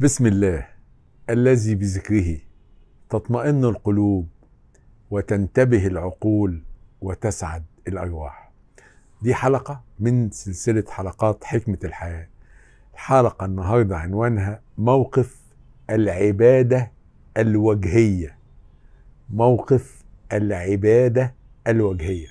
بسم الله الذي بذكره تطمئن القلوب وتنتبه العقول وتسعد الارواح دي حلقه من سلسله حلقات حكمه الحياه الحلقه النهارده عنوانها موقف العباده الوجهيه موقف العباده الوجهيه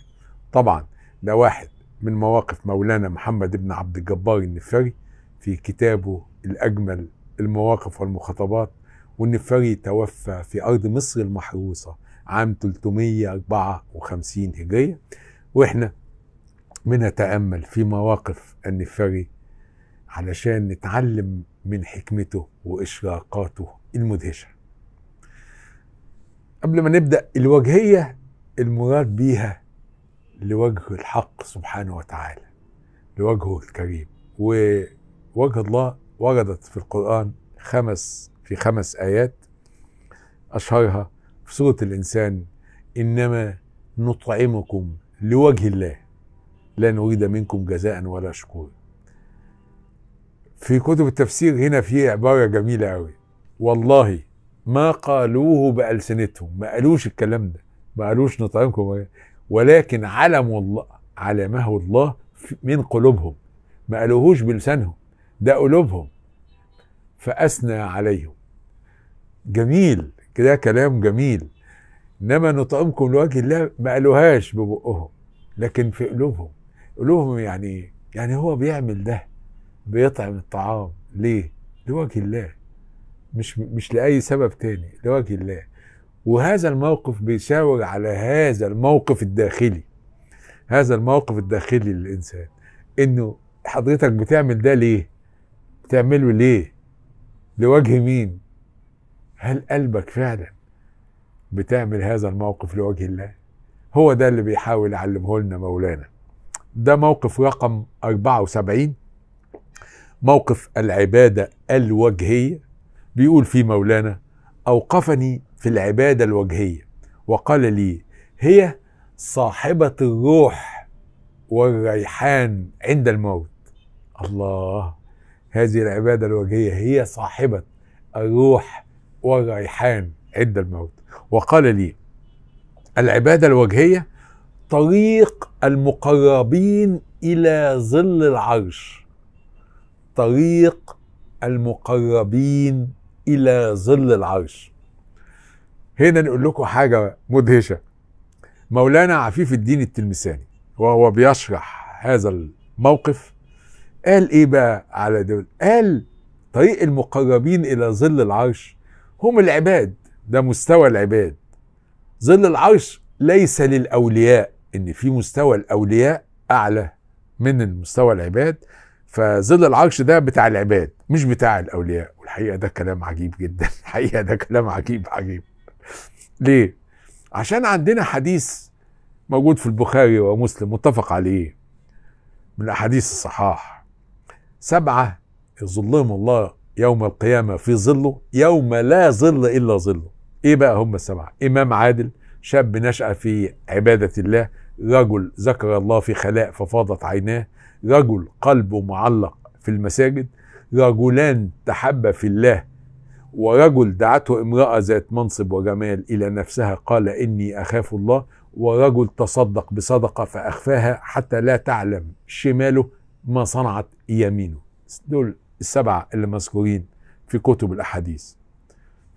طبعا ده واحد من مواقف مولانا محمد بن عبد الجبار النفري في كتابه الاجمل المواقف والمخاطبات وان توفى في ارض مصر المحروسه عام 354 هجريه واحنا بنتامل في مواقف النفري علشان نتعلم من حكمته واشراقاته المدهشه قبل ما نبدا الوجهيه المراد بيها لوجه الحق سبحانه وتعالى لوجهه الكريم ووجه الله وردت في القرآن خمس في خمس آيات أشهرها في سورة الإنسان إنما نطعمكم لوجه الله لا نريد منكم جزاء ولا شكور في كتب التفسير هنا في عبارة جميلة أوي والله ما قالوه بألسنتهم ما قالوش الكلام ده ما قالوش نطعمكم ولكن علموا الله علمه الله من قلوبهم ما قالوهوش بلسانهم ده قلوبهم فأثنى عليهم جميل كده كلام جميل انما نطعمكم لوجه الله ما قالوهاش ببقهم لكن في قلوبهم قلوبهم يعني ايه يعني هو بيعمل ده بيطعم الطعام ليه لوجه الله مش مش لاي سبب تاني لوجه الله وهذا الموقف بيساوي على هذا الموقف الداخلي هذا الموقف الداخلي للانسان انه حضرتك بتعمل ده ليه بتعمله ليه لوجه مين هل قلبك فعلا بتعمل هذا الموقف لوجه الله هو ده اللي بيحاول يعلمه لنا مولانا ده موقف رقم 74 موقف العبادة الوجهية بيقول فيه مولانا أوقفني في العبادة الوجهية وقال لي هي صاحبة الروح والريحان عند الموت الله هذه العبادة الوجهية هي صاحبة الروح والريحان عند الموت وقال لي العبادة الوجهية طريق المقربين إلى ظل العرش طريق المقربين إلى ظل العرش هنا نقول لكم حاجة مدهشة مولانا عفيف الدين التلمساني وهو بيشرح هذا الموقف قال ايه بقى على دول قال طريق المقربين الى ظل العرش هم العباد ده مستوى العباد ظل العرش ليس للاولياء ان في مستوى الاولياء اعلى من مستوى العباد فظل العرش ده بتاع العباد مش بتاع الاولياء والحقيقه ده كلام عجيب جدا الحقيقه ده كلام عجيب عجيب ليه عشان عندنا حديث موجود في البخاري ومسلم متفق عليه من احاديث الصحاح سبعة يظلهم الله يوم القيامة في ظله يوم لا ظل إلا ظله إيه بقى هم السبعة إمام عادل شاب نشأ في عبادة الله رجل ذكر الله في خلاء ففاضت عيناه رجل قلبه معلق في المساجد رجلان تحب في الله ورجل دعته امرأة ذات منصب وجمال إلى نفسها قال إني أخاف الله ورجل تصدق بصدقة فأخفاها حتى لا تعلم شماله ما صنعت يمينه دول السبعة اللي مذكورين في كتب الأحاديث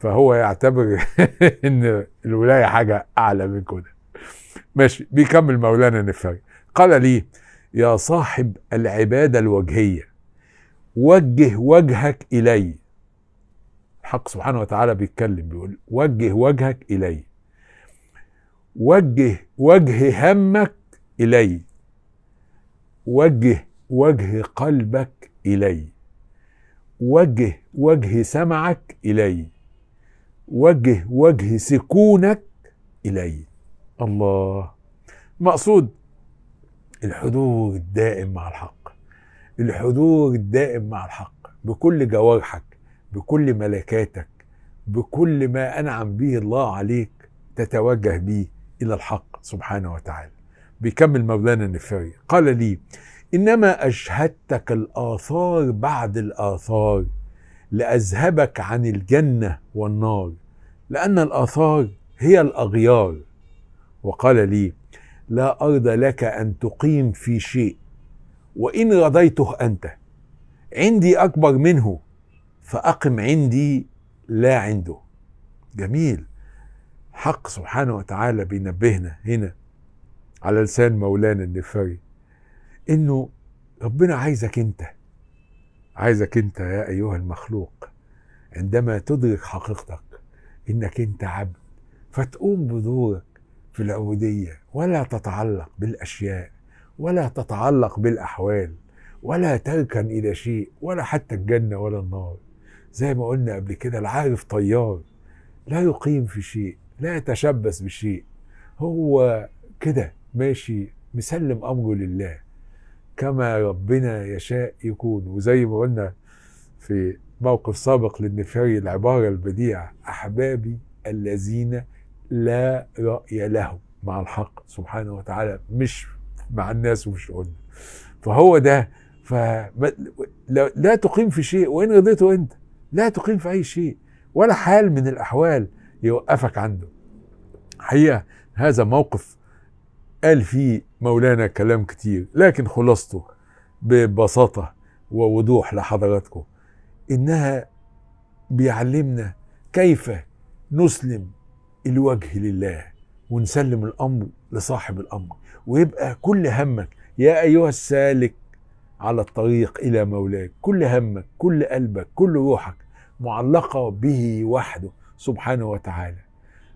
فهو يعتبر ان الولايه حاجه اعلى من كده ماشي بيكمل مولانا نفاري قال لي يا صاحب العباده الوجهيه وجه وجهك الي الحق سبحانه وتعالى بيتكلم بيقول وجه وجهك الي وجه وجه همك الي وجه وجه قلبك إلي وجه وجه سمعك إلي وجه وجه سكونك إلي الله مقصود الحضور الدائم مع الحق الحضور الدائم مع الحق بكل جوارحك بكل ملكاتك بكل ما أنعم به الله عليك تتوجه به إلى الحق سبحانه وتعالى بيكمل مولانا النفاري قال لي انما اشهدتك الاثار بعد الاثار لاذهبك عن الجنه والنار لان الاثار هي الاغيار وقال لي لا ارضى لك ان تقيم في شيء وان رضيته انت عندي اكبر منه فاقم عندي لا عنده جميل حق سبحانه وتعالى بينبهنا هنا على لسان مولانا النفاري انه ربنا عايزك انت عايزك انت يا ايها المخلوق عندما تدرك حقيقتك انك انت عبد فتقوم بدورك في العبوديه ولا تتعلق بالاشياء ولا تتعلق بالاحوال ولا تركن الى شيء ولا حتى الجنه ولا النار زي ما قلنا قبل كده العارف طيار لا يقيم في شيء لا يتشبث بشيء هو كده ماشي مسلم امره لله كما ربنا يشاء يكون وزي ما قلنا في موقف سابق للنفاري العبارة البديعة أحبابي الذين لا رأي لهم مع الحق سبحانه وتعالى مش مع الناس ومش قلنا فهو ده فلا تقيم في شيء وإن رضيته أنت لا تقيم في أي شيء ولا حال من الأحوال يوقفك عنده حقيقة هذا موقف قال فيه مولانا كلام كتير لكن خلاصته ببساطة ووضوح لحضراتكم إنها بيعلمنا كيف نسلم الوجه لله ونسلم الأمر لصاحب الأمر ويبقى كل همك يا أيها السالك على الطريق إلى مولاك كل همك كل قلبك كل روحك معلقة به وحده سبحانه وتعالى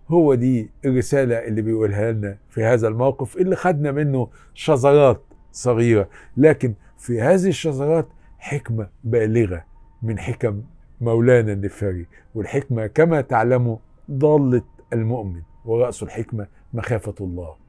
هو دي الرسالة اللي بيقولها لنا في هذا الموقف اللي خدنا منه شذرات صغيرة لكن في هذه الشذرات حكمة بالغة من حكم مولانا النفاري والحكمة كما تعلموا ضالة المؤمن ورأس الحكمة مخافة الله